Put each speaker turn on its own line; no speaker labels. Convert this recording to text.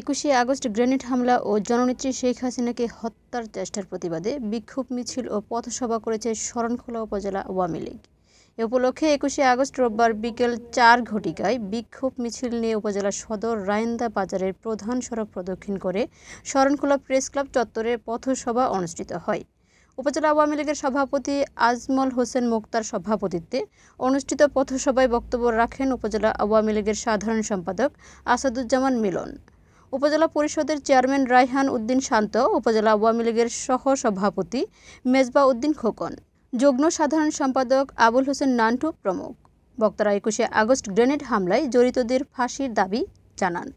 একুশে August grenade হামলা ও জননেত্রী শেখ হাসিনাকে হত্যার চেষ্টার প্রতিবাদে বিক্ষোভ মিছিল ও পথসভা করেছে শরণখোলা উপজেলা আওয়ামী লীগ এ উপলক্ষে একুশে আগস্ট রোববার বিকেল চার ঘটিকায় বিক্ষোভ মিছিল নিয়ে উপজেলা সদর রায়েন্দা বাজারের প্রধান সড়ক প্রদক্ষিণ করে শরণখোলা প্রেস ক্লাব চত্বরে পথসভা অনুষ্ঠিত হয় উপজেলা আওয়ামী লীগের সভাপতি আজমল হোসেন মুক্তার সভাপতিত্বে অনুষ্ঠিত পথসভায় বক্তব্য রাখেন উপজেলা আওয়ামী লীগের সাধারণ সম্পাদক আসাদুজ্জামান মিলন উপজেলা পরিষদের চেয়ারম্যান রায়হান উদ্দিন শান্ত উপজেলা আওয়ামী লীগের সহ সভাপতি মেজবা উদ্দিন খোকন যুগ্ম সাধারণ সম্পাদক আবুল হোসেন নান্টু প্রমুখ বক্তারা একুশে আগস্ট গ্রেনেড হামলায় জড়িতদের ফাঁসির দাবি জানান